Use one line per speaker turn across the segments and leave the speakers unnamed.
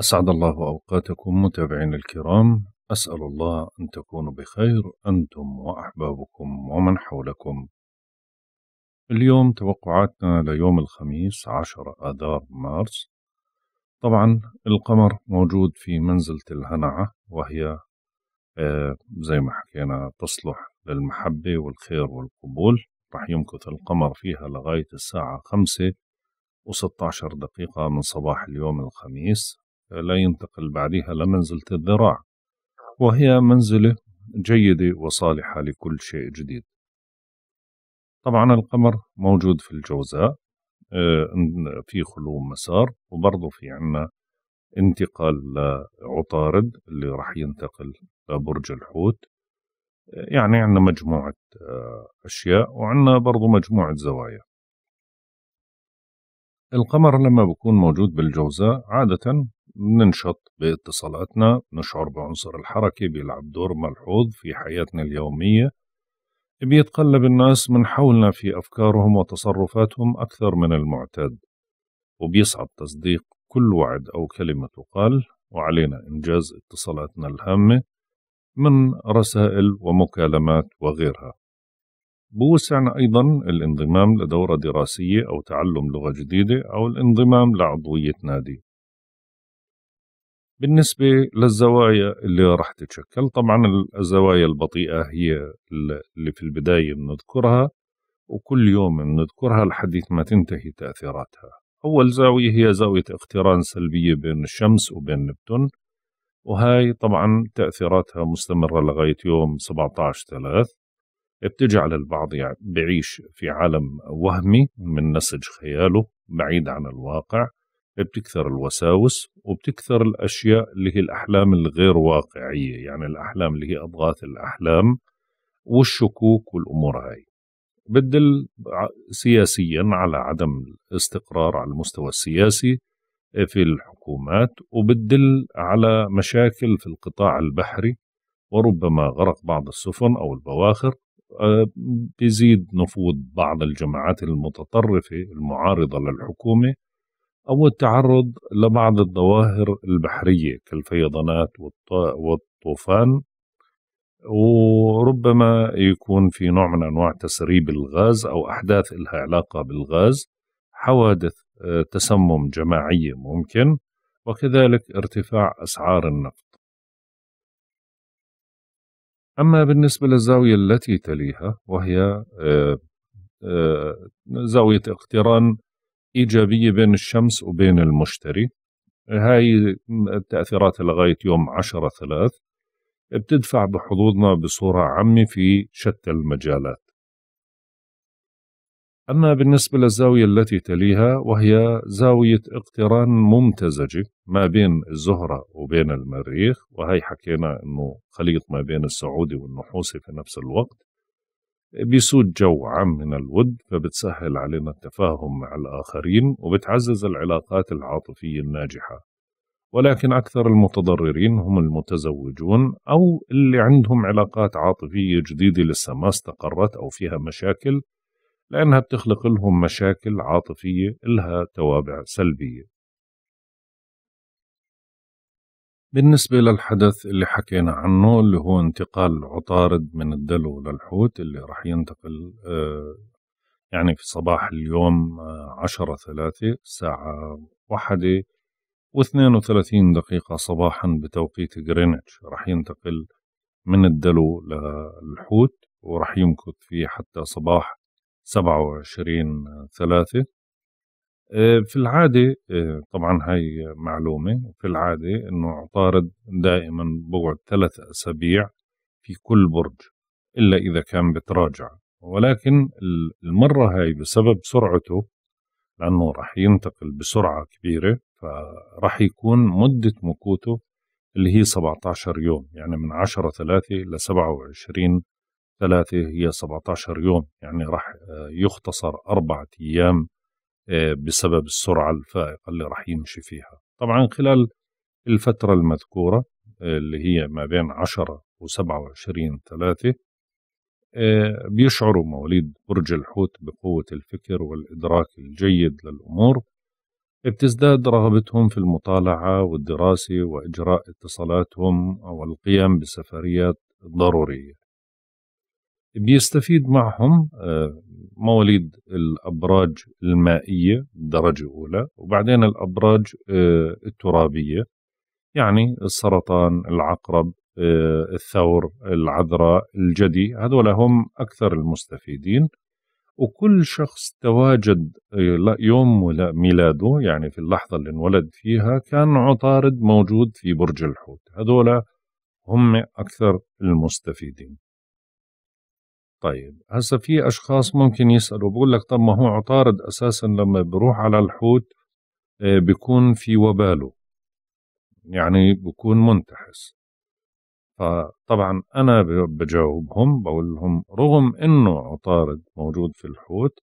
أسعد الله أوقاتكم متابعين الكرام أسأل الله أن تكونوا بخير أنتم وأحبابكم ومن حولكم اليوم توقعاتنا ليوم الخميس عشر آذار مارس طبعا القمر موجود في منزلة الهنعة وهي آه، زي ما حكينا تصلح للمحبة والخير والقبول رح يمكث القمر فيها لغاية الساعة خمسة و16 دقيقة من صباح اليوم الخميس لا ينتقل بعدها لمنزلة الذراع وهي منزلة جيدة وصالحة لكل شيء جديد طبعا القمر موجود في الجوزاء آه، في خلو مسار وبرضه في عنا انتقال لعطارد اللي راح ينتقل لبرج الحوت يعني عنا مجموعة آه، أشياء وعنا برضو مجموعة زوايا القمر لما بكون موجود بالجوزاء عادة بننشط باتصالاتنا نشعر بعنصر الحركة بيلعب دور ملحوظ في حياتنا اليومية بيتقلب الناس من حولنا في أفكارهم وتصرفاتهم أكثر من المعتاد وبيصعب تصديق كل وعد أو كلمة تقال وعلينا إنجاز اتصالاتنا الهامة من رسائل ومكالمات وغيرها بوسعنا أيضا الانضمام لدورة دراسية أو تعلم لغة جديدة أو الانضمام لعضوية نادي بالنسبة للزوايا اللي راح تتشكل طبعا الزوايا البطيئة هي اللي في البداية بنذكرها وكل يوم بنذكرها لحديث ما تنتهي تأثيراتها أول زاوية هي زاوية اقتران سلبية بين الشمس وبين نبتون وهاي طبعا تأثيراتها مستمرة لغاية يوم 17 3 بتجعل البعض يعني بعيش في عالم وهمي من نسج خياله بعيد عن الواقع بتكثر الوساوس وبتكثر الأشياء اللي هي الأحلام الغير واقعية يعني الأحلام اللي هي أضغاث الأحلام والشكوك والأمور هاي بدل سياسيا على عدم الاستقرار على المستوى السياسي في الحكومات وبدل على مشاكل في القطاع البحري وربما غرق بعض السفن أو البواخر آه، بيزيد نفوذ بعض الجماعات المتطرفة المعارضة للحكومة أو التعرض لبعض الظواهر البحرية كالفيضانات والطوفان وربما يكون في نوع من أنواع تسريب الغاز أو أحداث لها علاقة بالغاز حوادث آه، تسمم جماعية ممكن وكذلك ارتفاع أسعار النفط أما بالنسبة للزاوية التي تليها وهي آه، آه، زاوية اقتران إيجابية بين الشمس وبين المشتري هاي التأثيرات لغاية يوم 10 3 بتدفع بحظوظنا بصورة عامة في شتى المجالات أما بالنسبة للزاوية التي تليها وهي زاوية اقتران ممتزجة ما بين الزهرة وبين المريخ وهي حكينا أنه خليط ما بين السعودي والنحوسي في نفس الوقت بيسود جو عام من الود فبتسهل علينا التفاهم مع الآخرين وبتعزز العلاقات العاطفية الناجحة ولكن أكثر المتضررين هم المتزوجون أو اللي عندهم علاقات عاطفية جديدة لسه ما استقرت أو فيها مشاكل لأنها بتخلق لهم مشاكل عاطفية إلها توابع سلبية بالنسبة للحدث اللي حكينا عنه اللي هو انتقال عطارد من الدلو للحوت اللي رح ينتقل آه، يعني في صباح اليوم آه، عشرة ثلاثة الساعة واحدة واثنين وثلاثين دقيقة صباحا بتوقيت غرينتش رح ينتقل من الدلو للحوت ورح يمكث فيه حتى صباح سبعة وعشرين ثلاثة آه، في العادة آه، طبعا هاي معلومة في العادة أنه عطارد دائما بقعد ثلاث أسابيع في كل برج إلا إذا كان بتراجع ولكن المرة هاي بسبب سرعته لأنه راح ينتقل بسرعة كبيرة فراح يكون مدة مكوته اللي هي 17 يوم يعني من 10 ثلاثة ل 27 ثلاثة هي 17 يوم يعني راح آه، يختصر أربعة أيام بسبب السرعة الفائقة اللي راح يمشي فيها طبعا خلال الفترة المذكورة اللي هي ما بين 10 و27 ثلاثة آه، بيشعروا مواليد برج الحوت بقوة الفكر والإدراك الجيد للأمور بتزداد رغبتهم في المطالعة والدراسة وإجراء اتصالاتهم أو القيام بسفريات ضرورية بيستفيد معهم آه، مواليد الأبراج المائية درجه اولى وبعدين الأبراج آه، الترابية يعني السرطان العقرب آه، الثور العذراء الجدي هذول هم أكثر المستفيدين وكل شخص تواجد آه، يوم ميلاده يعني في اللحظة اللي انولد فيها كان عطارد موجود في برج الحوت هذول هم أكثر المستفيدين طيب هسا في اشخاص ممكن يسالوا بقول لك طب ما هو عطارد اساسا لما بروح على الحوت آه، بيكون في وباله يعني بكون منتحس فطبعا انا بجاوبهم بقول لهم رغم انه عطارد موجود في الحوت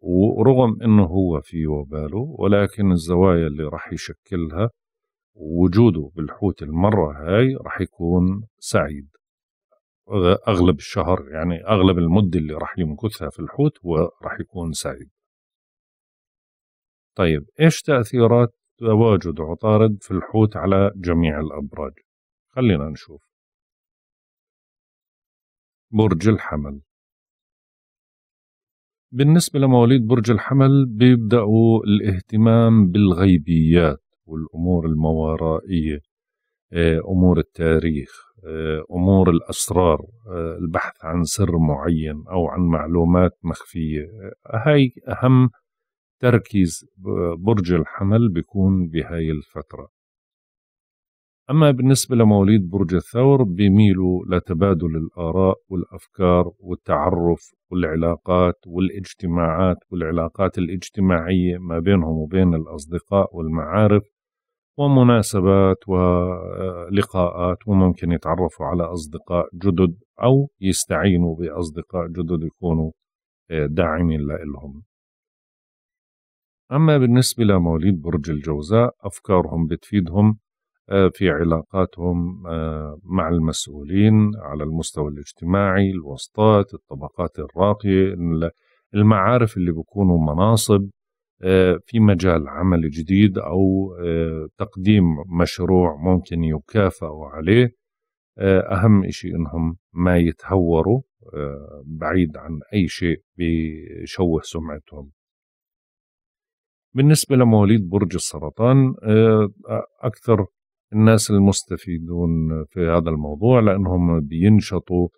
ورغم انه هو في وباله ولكن الزوايا اللي راح يشكلها وجوده بالحوت المرة هاي راح يكون سعيد اغلب الشهر يعني اغلب المده اللي راح يمكثها في الحوت هو راح يكون سعيد طيب ايش تاثيرات تواجد
عطارد في الحوت على جميع الابراج خلينا نشوف
برج الحمل بالنسبة لمواليد برج الحمل بيبدأوا الاهتمام بالغيبيات والأمور الموارائية آه، أمور التاريخ آه، امور الاسرار آه، البحث عن سر معين او عن معلومات مخفيه آه، هاي اهم تركيز برج الحمل بيكون بهاي الفتره اما بالنسبه لمواليد برج الثور بيميلوا لتبادل الاراء والافكار والتعرف والعلاقات والاجتماعات والعلاقات الاجتماعيه ما بينهم وبين الاصدقاء والمعارف ومناسبات ولقاءات وممكن يتعرفوا على أصدقاء جدد أو يستعينوا بأصدقاء جدد يكونوا آه، داعمين لهم أما بالنسبة لمواليد برج الجوزاء أفكارهم بتفيدهم آه، في علاقاتهم آه، مع المسؤولين على المستوى الاجتماعي الوسطات الطبقات الراقية المعارف اللي بيكونوا مناصب آه، في مجال عمل جديد او آه، تقديم مشروع ممكن يكافئوا عليه آه، اهم شيء انهم ما يتهوروا بعيد عن اي شيء بيشوه سمعتهم بالنسبة لمواليد برج السرطان أكثر الناس المستفيدون في هذا الموضوع لأنهم بينشطوا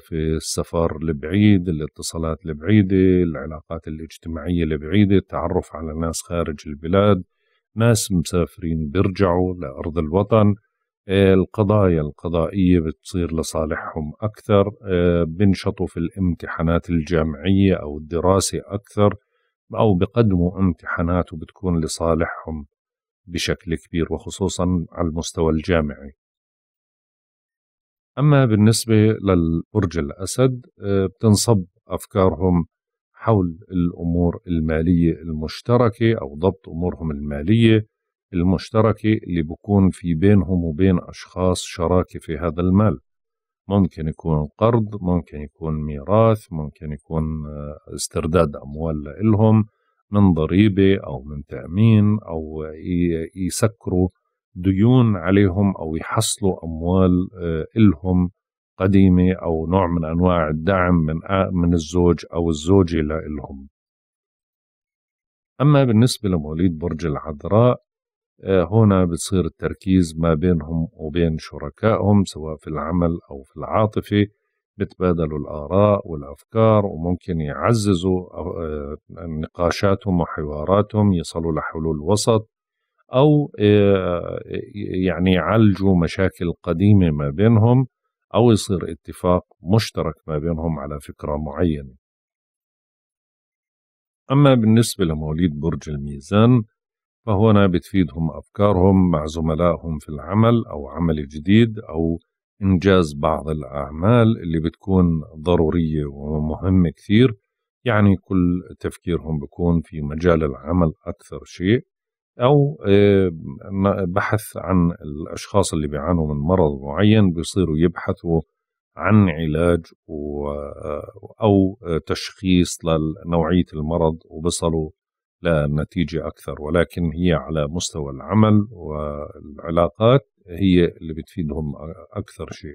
في السفر البعيد الاتصالات البعيدة العلاقات الاجتماعية البعيدة التعرف على ناس خارج البلاد ناس مسافرين بيرجعوا لأرض الوطن آه، القضايا القضائية بتصير لصالحهم أكثر آه، بنشطوا في الامتحانات الجامعية أو الدراسة أكثر أو بقدموا امتحانات وبتكون لصالحهم بشكل كبير وخصوصا على المستوى الجامعي أما بالنسبة للبرج الأسد آه، بتنصب أفكارهم حول الأمور المالية المشتركة أو ضبط أمورهم المالية المشتركة اللي بكون في بينهم وبين أشخاص شراكة في هذا المال ممكن يكون قرض ممكن يكون ميراث ممكن يكون آه، استرداد أموال لهم من ضريبة أو من تأمين أو يسكروا ديون عليهم أو يحصلوا أموال آه، إلهم قديمة أو نوع من أنواع الدعم من من الزوج أو الزوجة لإلهم أما بالنسبة لمواليد برج العذراء آه، هنا بصير التركيز ما بينهم وبين شركائهم سواء في العمل أو في العاطفة بتبادلوا الآراء والأفكار وممكن يعززوا آه، نقاشاتهم وحواراتهم يصلوا لحلول وسط او آه، آه، يعني يعالجوا مشاكل قديمه ما بينهم او يصير اتفاق مشترك ما بينهم على فكره معينه. اما بالنسبه لمواليد برج الميزان فهنا بتفيدهم افكارهم مع زملائهم في العمل او عمل جديد او انجاز بعض الاعمال اللي بتكون ضروريه ومهمه كثير يعني كل تفكيرهم بكون في مجال العمل اكثر شيء أو آه، بحث عن الأشخاص اللي بيعانوا من مرض معين بيصيروا يبحثوا عن علاج آه، أو آه، تشخيص لنوعية المرض وبصلوا لنتيجة أكثر ولكن هي على مستوى العمل والعلاقات هي اللي بتفيدهم أكثر شيء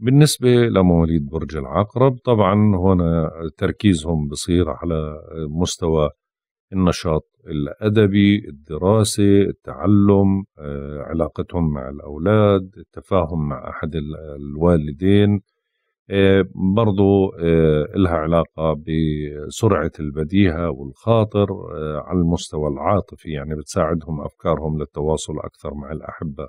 بالنسبة لمواليد برج العقرب طبعا هنا تركيزهم بصير على مستوى النشاط الأدبي الدراسة التعلم آه، علاقتهم مع الأولاد التفاهم مع أحد الوالدين آه، برضو آه، لها علاقة بسرعة البديهة والخاطر على المستوى العاطفي يعني بتساعدهم أفكارهم للتواصل أكثر مع الأحبة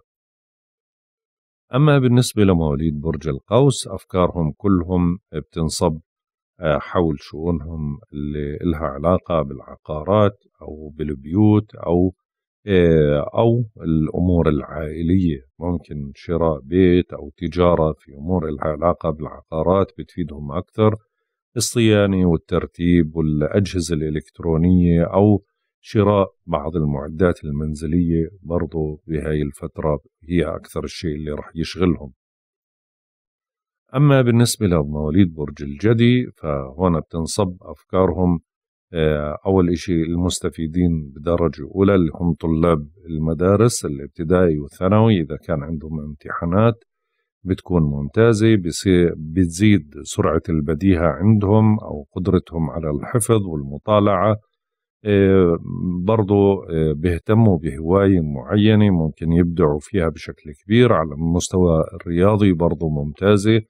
أما بالنسبة لمواليد برج القوس أفكارهم كلهم بتنصب آه، حول شؤونهم اللي إلها علاقة بالعقارات أو بالبيوت أو آه، أو الأمور العائلية ممكن شراء بيت أو تجارة في أمور لها علاقة بالعقارات بتفيدهم أكثر الصيانة والترتيب والأجهزة الإلكترونية أو شراء بعض المعدات المنزلية برضو بهاي الفترة هي أكثر الشيء اللي رح يشغلهم أما بالنسبة لمواليد برج الجدي فهون بتنصب أفكارهم آه، أول إشي المستفيدين بدرجة أولى اللي هم طلاب المدارس الابتدائي والثانوي إذا كان عندهم امتحانات بتكون ممتازة بتزيد سرعة البديهة عندهم أو قدرتهم على الحفظ والمطالعة آه، برضو آه، بيهتموا بهواية معينة ممكن يبدعوا فيها بشكل كبير على المستوى الرياضي برضو ممتازة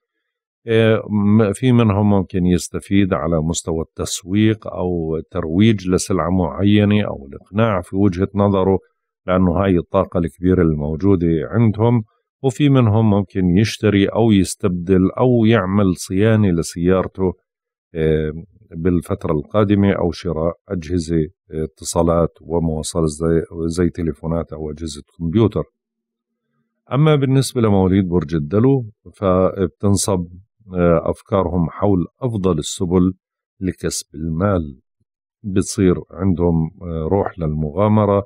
في منهم ممكن يستفيد على مستوى التسويق أو ترويج لسلعة معينة أو الإقناع في وجهة نظره لأنه هاي الطاقة الكبيرة الموجودة عندهم وفي منهم ممكن يشتري أو يستبدل أو يعمل صيانة لسيارته آه، بالفترة القادمة أو شراء أجهزة آه، اتصالات ومواصلات زي, زي تليفونات أو أجهزة كمبيوتر أما بالنسبة لمواليد برج الدلو فبتنصب آه، أفكارهم حول أفضل السبل لكسب المال بتصير عندهم آه، روح للمغامرة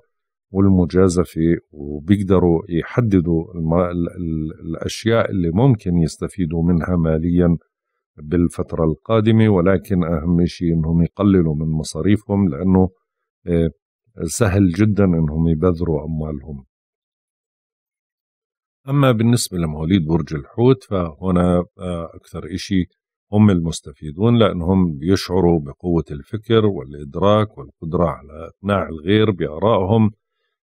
والمجازفة وبيقدروا يحددوا الأشياء اللي ممكن يستفيدوا منها ماليا بالفترة القادمة ولكن أهم شيء أنهم يقللوا من مصاريفهم لأنه آه، سهل جدا أنهم يبذروا أموالهم أما بالنسبة لمواليد برج الحوت فهنا آه، أكثر إشي هم المستفيدون لأنهم بيشعروا بقوة الفكر والإدراك والقدرة على إقناع الغير بآرائهم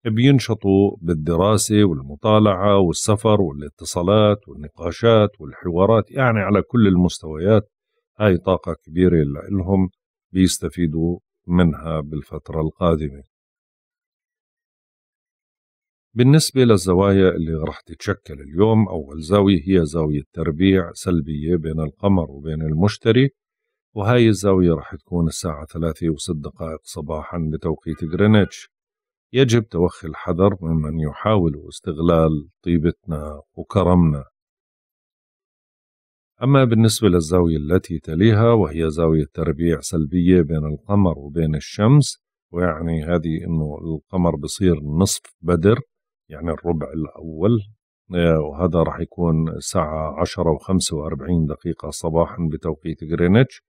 بينشطوا بالدراسة والمطالعة والسفر والاتصالات والنقاشات والحوارات يعني على كل المستويات هاي طاقة كبيرة لهم بيستفيدوا منها بالفترة القادمة بالنسبة للزوايا اللي رح تتشكل اليوم أول زاوية هي زاوية تربيع سلبية بين القمر وبين المشتري وهاي الزاوية رح تكون الساعة ثلاثة وست دقائق صباحا بتوقيت غرينتش يجب توخي الحذر ممن يحاول استغلال طيبتنا وكرمنا أما بالنسبة للزاوية التي تليها وهي زاوية تربيع سلبية بين القمر وبين الشمس ويعني هذه أنه القمر بصير نصف بدر يعني الربع الأول آه، وهذا راح يكون الساعة 10 و45 دقيقة صباحا بتوقيت غرينتش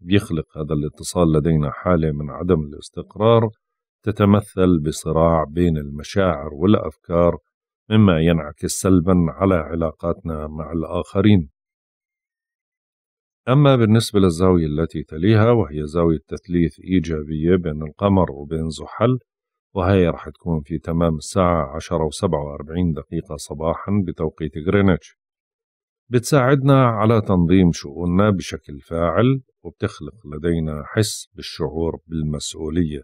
بيخلق هذا الاتصال لدينا حالة من عدم الاستقرار تتمثل بصراع بين المشاعر والأفكار مما ينعكس سلبا على علاقاتنا مع الآخرين أما بالنسبة للزاوية التي تليها وهي زاوية تثليث إيجابية بين القمر وبين زحل وهي راح تكون في تمام الساعة عشرة وسبعة وأربعين دقيقة صباحا بتوقيت غرينتش بتساعدنا على تنظيم شؤوننا بشكل فاعل وبتخلق لدينا حس بالشعور بالمسؤولية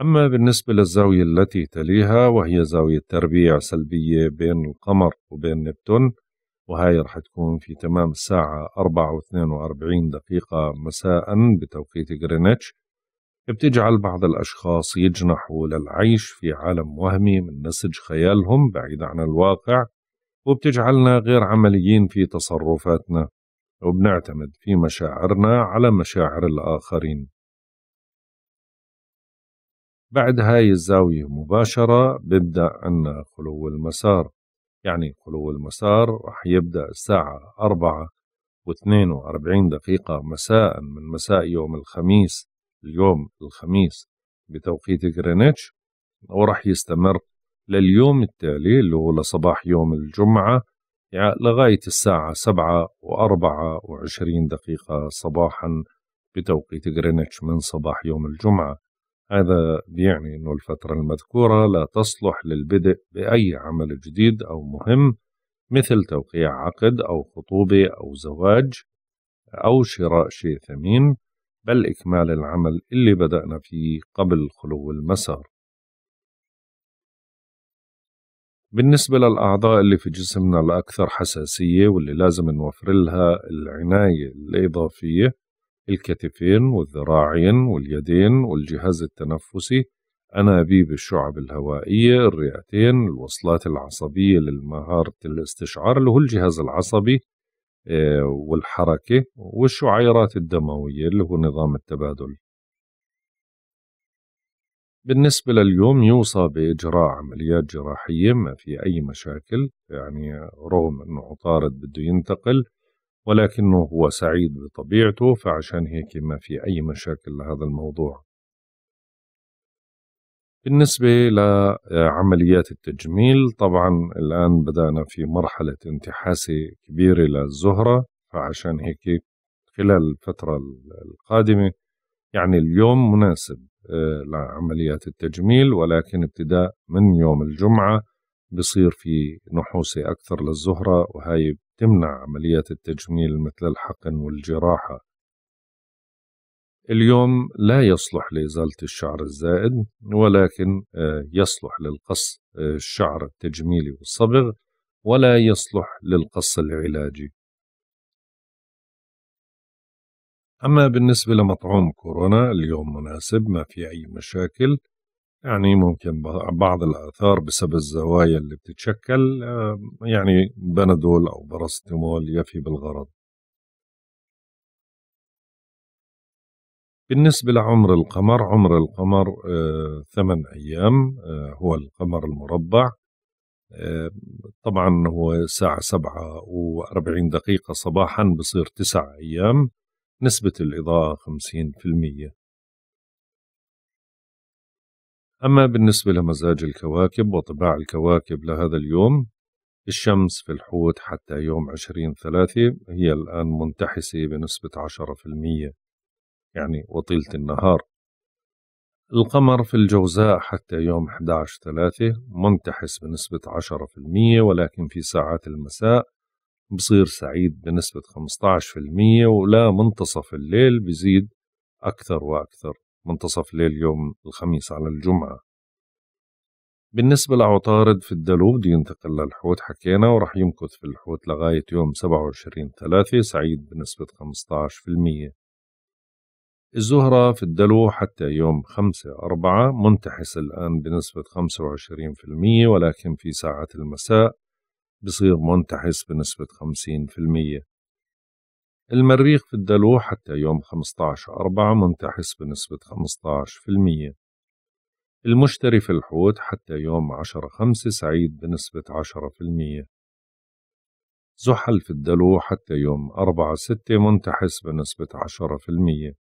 أما بالنسبة للزاوية التي تليها وهي زاوية تربيع سلبية بين القمر وبين نبتون وهي رح تكون في تمام الساعة 4 و42 دقيقة مساء بتوقيت غرينتش بتجعل بعض الأشخاص يجنحوا للعيش في عالم وهمي من نسج خيالهم بعيد عن الواقع وبتجعلنا غير عمليين في تصرفاتنا وبنعتمد في مشاعرنا على مشاعر الآخرين بعد هاي الزاوية مباشرة ببدأ عنا خلو المسار يعني خلو المسار رح يبدأ الساعة واثنين وأربعين دقيقة مساء من مساء يوم الخميس اليوم الخميس بتوقيت غرينتش وراح يستمر لليوم التالي اللي هو لصباح يوم الجمعة يعني لغاية الساعة سبعة وأربعة وعشرين دقيقة صباحا بتوقيت غرينتش من صباح يوم الجمعة هذا بيعني أنه الفترة المذكورة لا تصلح للبدء بأي عمل جديد أو مهم مثل توقيع عقد أو خطوبة أو زواج أو شراء شيء ثمين بل إكمال العمل اللي بدأنا فيه قبل خلو المسار بالنسبة للأعضاء اللي في جسمنا الأكثر حساسية واللي لازم نوفر لها العناية الإضافية الكتفين والذراعين واليدين والجهاز التنفسي أنابيب الشعب الهوائية الرئتين الوصلات العصبية للمهارة الاستشعار اللي هو الجهاز العصبي آه، والحركة والشعيرات الدموية اللي هو نظام التبادل بالنسبة لليوم يوصى بإجراء عمليات جراحية ما في أي مشاكل يعني رغم أنه عطارد بده ينتقل ولكنه هو سعيد بطبيعته فعشان هيك ما في أي مشاكل لهذا الموضوع بالنسبة لعمليات التجميل طبعا الآن بدأنا في مرحلة انتحاسة كبيرة للزهرة فعشان هيك خلال الفترة القادمة يعني اليوم مناسب آه، لعمليات التجميل ولكن ابتداء من يوم الجمعة بصير في نحوسة أكثر للزهرة وهي بتمنع عمليات التجميل مثل الحقن والجراحة اليوم لا يصلح لإزالة الشعر الزائد ولكن آه، يصلح للقص آه، الشعر التجميلي والصبغ ولا يصلح للقص العلاجي أما بالنسبة لمطعوم كورونا اليوم مناسب ما في أي مشاكل يعني ممكن بعض الآثار بسبب الزوايا اللي بتتشكل آه، يعني بنادول أو باراستيمول يفي بالغرض
بالنسبة لعمر القمر عمر
القمر آه، ثمان أيام آه، هو القمر المربع آه، طبعا هو الساعة سبعة وأربعين دقيقة صباحا بصير تسع أيام نسبة الإضاءة خمسين في المية أما بالنسبة لمزاج الكواكب وطباع الكواكب لهذا اليوم الشمس في الحوت حتى يوم عشرين ثلاثة هي الآن منتحسة بنسبة عشرة في المية يعني وطيلة النهار القمر في الجوزاء حتى يوم 11/3 منتحس بنسبة 10% ولكن في ساعات المساء بصير سعيد بنسبة 15% ولا منتصف الليل بزيد أكثر وأكثر منتصف ليل يوم الخميس على الجمعة بالنسبة لعطارد في الدلو ينتقل للحوت حكينا ورح يمكث في الحوت لغاية يوم 27 3 سعيد بنسبة 15% الزهرة في الدلو حتى يوم 5 4 منتحس الآن بنسبة 25% ولكن في ساعة المساء بصير منتحس بنسبة 50% المريخ في الدلو حتى يوم 15 4 منتحس بنسبة 15% المشتري في الحوت حتى يوم 10 5 سعيد بنسبة 10% زحل في الدلو حتى يوم 4 6 منتحس بنسبة المية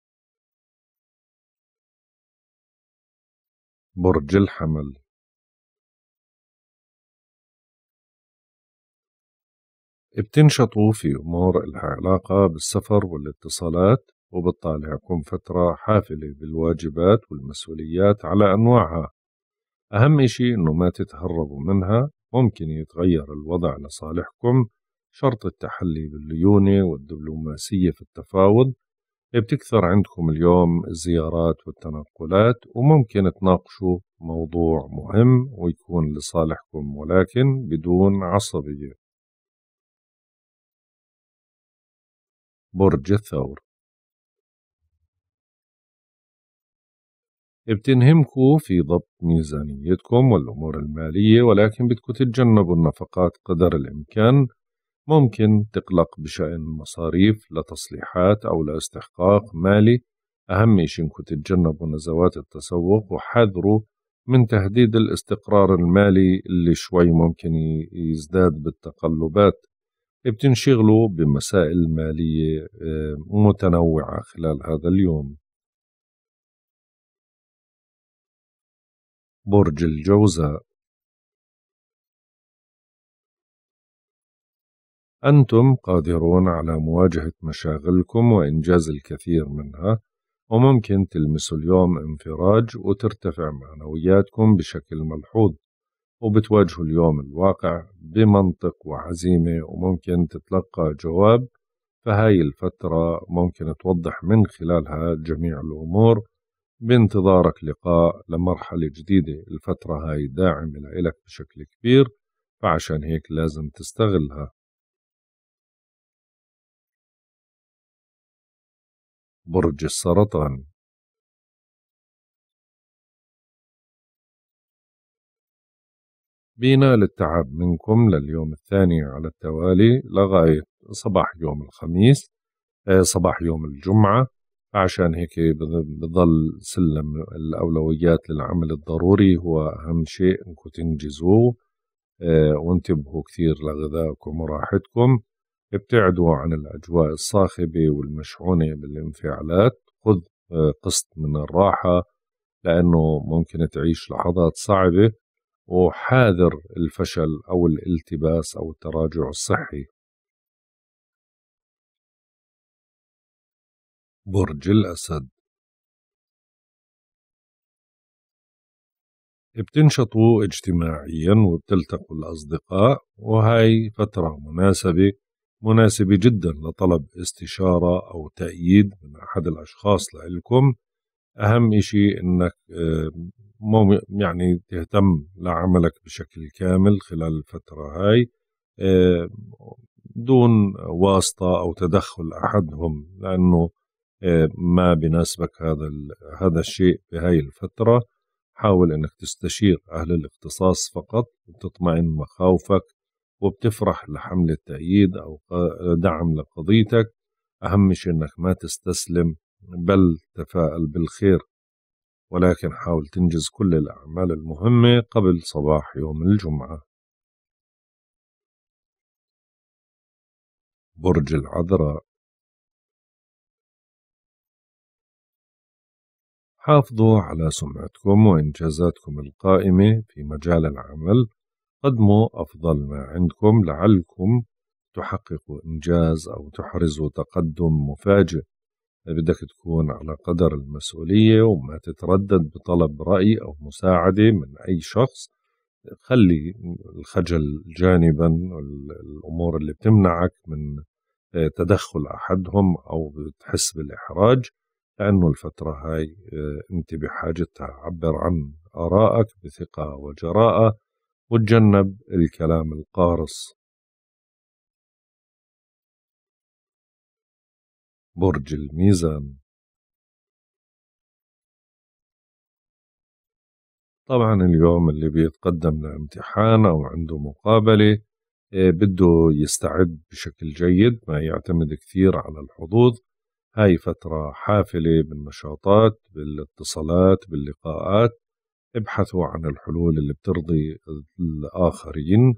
برج الحمل بتنشطوا في
أمور إلها علاقة بالسفر والاتصالات وبتطالعكم فترة حافلة بالواجبات والمسؤوليات على أنواعها أهم إشي إنه ما تتهربوا منها ممكن يتغير الوضع لصالحكم شرط التحلي بالليونة والدبلوماسية في التفاوض بتكثر طيب، عندكم اليوم الزيارات والتنقلات وممكن تناقشوا موضوع مهم ويكون لصالحكم ولكن بدون عصبية
برج الثور
بتنهمكوا طيب، في ضبط ميزانيتكم والأمور المالية ولكن بدكم تتجنبوا النفقات قدر الإمكان ممكن تقلق بشأن مصاريف لتصليحات أو لاستحقاق مالي أهم شيء إنكم تتجنبوا نزوات التسوق وحذروا من تهديد الاستقرار المالي اللي شوي ممكن يزداد بالتقلبات بتنشغلوا بمسائل مالية آه، متنوعة خلال هذا اليوم
برج الجوزاء أنتم قادرون
على مواجهة مشاغلكم وإنجاز الكثير منها وممكن تلمسوا اليوم انفراج وترتفع معنوياتكم بشكل ملحوظ وبتواجهوا اليوم الواقع بمنطق وعزيمة وممكن تتلقى جواب فهاي الفترة ممكن توضح من خلالها جميع الأمور بانتظارك لقاء لمرحلة جديدة الفترة هاي داعمة لإلك بشكل كبير فعشان هيك لازم تستغلها
برج السرطان
بينا للتعب منكم لليوم الثاني على التوالي لغاية صباح يوم الخميس آه، صباح يوم الجمعة عشان هيك بضل سلم الأولويات للعمل الضروري هو أهم شيء أنكم تنجزوه آه، وانتبهوا كثير لغذائكم وراحتكم ابتعدوا عن الأجواء الصاخبة والمشحونة بالانفعالات خذ آه، قسط من الراحة لأنه ممكن تعيش لحظات صعبة وحاذر الفشل أو الالتباس أو التراجع الصحي
برج الأسد
بتنشطوا اجتماعيا وبتلتقوا الأصدقاء وهي فترة مناسبة مناسبة جدا لطلب استشارة أو تأييد من أحد الأشخاص لإلكم أهم إشي إنك يعني تهتم لعملك بشكل كامل خلال الفترة هاي دون واسطة أو تدخل أحدهم لأنه ما بناسبك هذا هذا الشيء بهاي الفترة حاول إنك تستشير أهل الاختصاص فقط وتطمئن مخاوفك وبتفرح لحملة تأييد أو دعم لقضيتك أهم شيء إنك ما تستسلم بل تفائل بالخير ولكن حاول تنجز كل الأعمال المهمة قبل صباح يوم
الجمعة برج العذراء
حافظوا على سمعتكم وإنجازاتكم القائمة في مجال العمل قدموا أفضل ما عندكم لعلكم تحققوا إنجاز أو تحرزوا تقدم مفاجئ بدك تكون على قدر المسؤولية وما تتردد بطلب رأي أو مساعدة من أي شخص خلي الخجل جانبا الأمور اللي بتمنعك من آه، تدخل أحدهم أو بتحس بالإحراج لأنه الفترة هاي آه، أنت بحاجتها عبر عن آرائك بثقة وجراءة وتجنب الكلام القارص
برج الميزان
طبعا اليوم اللي بيتقدم لامتحان أو عنده مقابلة آه، بده يستعد بشكل جيد ما يعتمد كثير على الحظوظ هاي فترة حافلة بالنشاطات بالاتصالات باللقاءات ابحثوا عن الحلول اللي بترضي الآخرين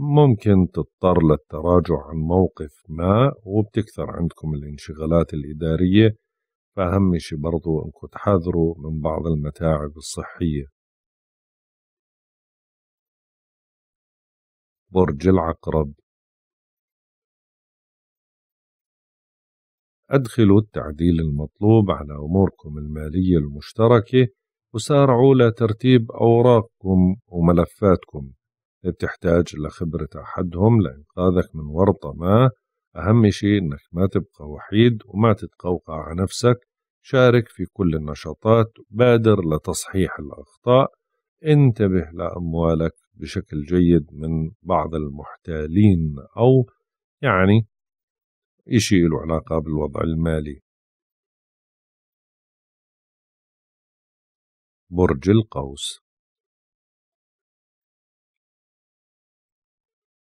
ممكن تضطر للتراجع عن موقف ما وبتكثر عندكم الانشغالات الإدارية فأهم شيء برضو أنكم تحذروا من بعض المتاعب الصحية
برج العقرب
أدخلوا التعديل المطلوب على أموركم المالية المشتركة وسارعوا لترتيب أوراقكم وملفاتكم بتحتاج لخبرة أحدهم لإنقاذك من ورطة ما أهم شيء إنك ما تبقى وحيد وما تتقوقع على نفسك شارك في كل النشاطات بادر لتصحيح الأخطاء انتبه لأموالك بشكل جيد من بعض المحتالين أو يعني إشي له علاقة بالوضع المالي
برج القوس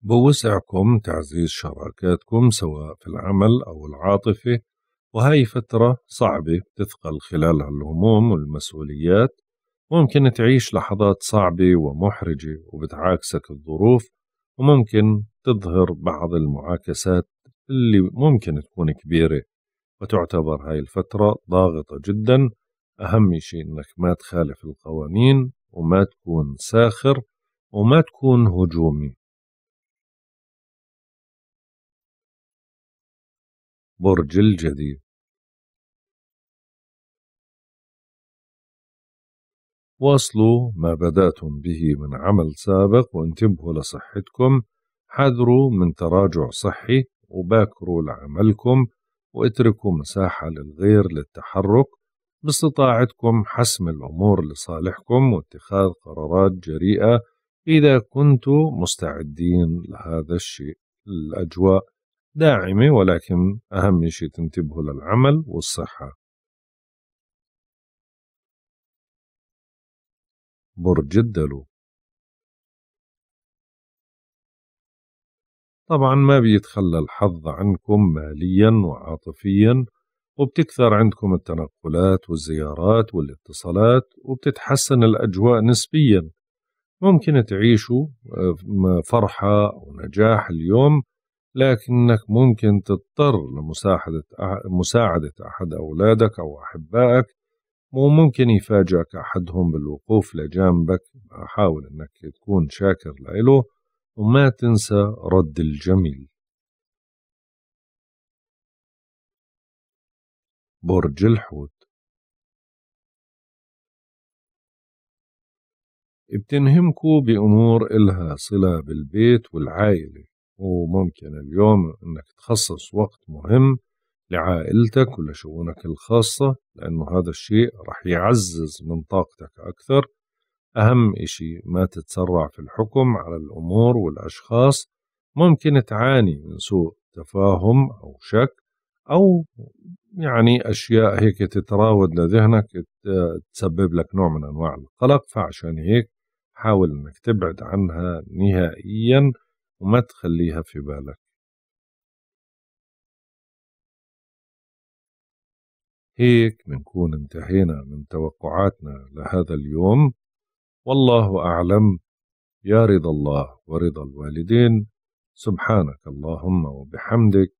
بوسعكم تعزيز شراكاتكم سواء في العمل أو العاطفة وهي فترة صعبة تثقل خلالها الهموم والمسؤوليات ممكن تعيش لحظات صعبة ومحرجة وبتعاكسك الظروف وممكن تظهر بعض المعاكسات اللي ممكن تكون كبيرة وتعتبر هاي الفترة ضاغطة جدا أهم شيء إنك ما تخالف القوانين وما تكون ساخر
وما تكون هجومي برج الجدي
واصلوا ما بدأتم به من عمل سابق وانتبهوا لصحتكم حذروا من تراجع صحي وباكروا لعملكم واتركوا مساحة للغير للتحرك باستطاعتكم حسم الأمور لصالحكم واتخاذ قرارات جريئة إذا كنتم مستعدين لهذا الشيء الأجواء داعمة ولكن أهم شيء تنتبهوا للعمل والصحة
برج الدلو
طبعا ما بيتخلى الحظ عنكم ماليا وعاطفيا وبتكثر عندكم التنقلات والزيارات والاتصالات وبتتحسن الأجواء نسبيا ممكن تعيشوا آه، فرحة أو نجاح اليوم لكنك ممكن تضطر لمساعدة مساعدة أحد أولادك أو أحبائك وممكن يفاجئك أحدهم بالوقوف لجانبك حاول أنك تكون شاكر لإله وما تنسى رد الجميل
برج الحوت بتنهمكوا
بأمور إلها صلة بالبيت والعائلة وممكن اليوم إنك تخصص وقت مهم لعائلتك ولشؤونك الخاصة لأنه هذا الشيء رح يعزز من طاقتك أكثر أهم إشي ما تتسرع في الحكم على الأمور والأشخاص ممكن تعاني من سوء تفاهم أو شك او يعني اشياء هيك تتراود لذهنك تسبب لك نوع من انواع القلق فعشان هيك حاول انك تبعد عنها نهائيا وما تخليها في بالك
هيك بنكون
انتهينا من توقعاتنا لهذا اليوم والله أعلم يا رضا الله ورضا الوالدين سبحانك اللهم وبحمدك